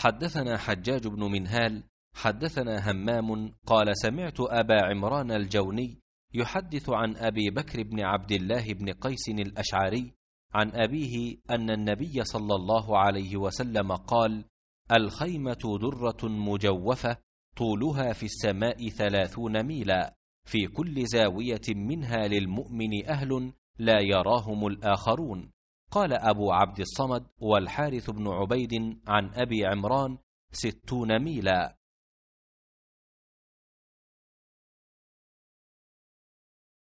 حدثنا حجاج بن منهال حدثنا همام قال سمعت أبا عمران الجوني يحدث عن أبي بكر بن عبد الله بن قيس الأشعري عن أبيه أن النبي صلى الله عليه وسلم قال الخيمة درة مجوفة طولها في السماء ثلاثون ميلا في كل زاوية منها للمؤمن أهل لا يراهم الآخرون قال أبو عبد الصمد والحارث بن عبيد عن أبي عمران ستون ميلا